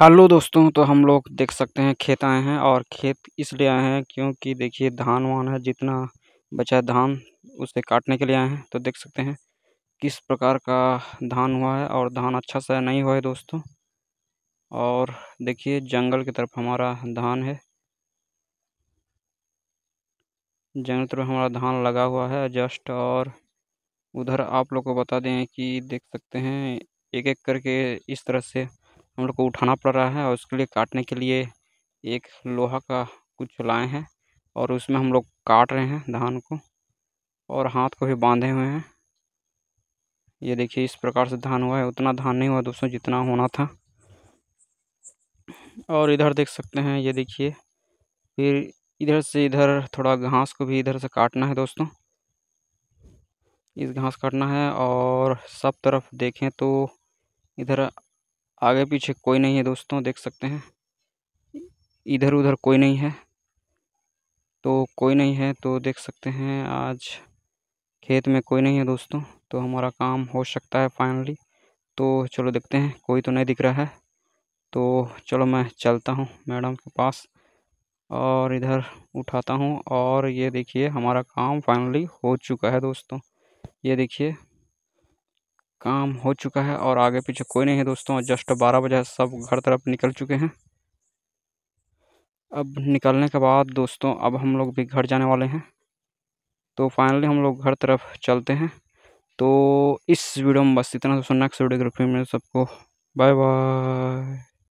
hello दोस्तों तो हम लोग देख सकते हैं खेत आए हैं और खेत इसलिए आए हैं क्योंकि देखिए धान वान है जितना बचा धान उसे काटने के लिए आए हैं तो देख सकते हैं किस प्रकार का धान हुआ है और धान अच्छा सा नहीं हुआ है दोस्तों और देखिए जंगल की तरफ हमारा धान है जंगल तरफ हमारा धान लगा हुआ है जस्ट और उधर आप लोग को बता दें कि देख सकते हैं एक एक करके इस तरह से हम लोग को उठाना पड़ रहा है और उसके लिए काटने के लिए एक लोहा का कुछ लाए हैं और उसमें हम लोग काट रहे हैं धान को और हाथ को भी बांधे हुए हैं ये देखिए इस प्रकार से धान हुआ है उतना धान नहीं हुआ दोस्तों जितना होना था और इधर देख सकते हैं ये देखिए फिर इधर से इधर थोड़ा घास को भी इधर से काटना है दोस्तों इस घास काटना है और सब तरफ देखें तो इधर आगे पीछे कोई नहीं है दोस्तों देख सकते हैं इधर उधर कोई नहीं है तो कोई नहीं है तो देख सकते हैं आज खेत में कोई नहीं है दोस्तों तो हमारा काम हो सकता है फाइनली तो चलो देखते हैं कोई तो नहीं दिख रहा है तो चलो मैं चलता हूँ मैडम के पास और इधर उठाता हूँ और ये देखिए हमारा काम फाइनली हो चुका है दोस्तों ये देखिए काम हो चुका है और आगे पीछे कोई नहीं है दोस्तों जस्ट बारह बजे सब घर तरफ निकल चुके हैं अब निकलने के बाद दोस्तों अब हम लोग भी घर जाने वाले हैं तो फाइनली हम लोग घर तरफ चलते हैं तो इस वीडियो में बस इतना दोस्तों नेक्स्ट वीडियो के रूप में सबको बाय बाय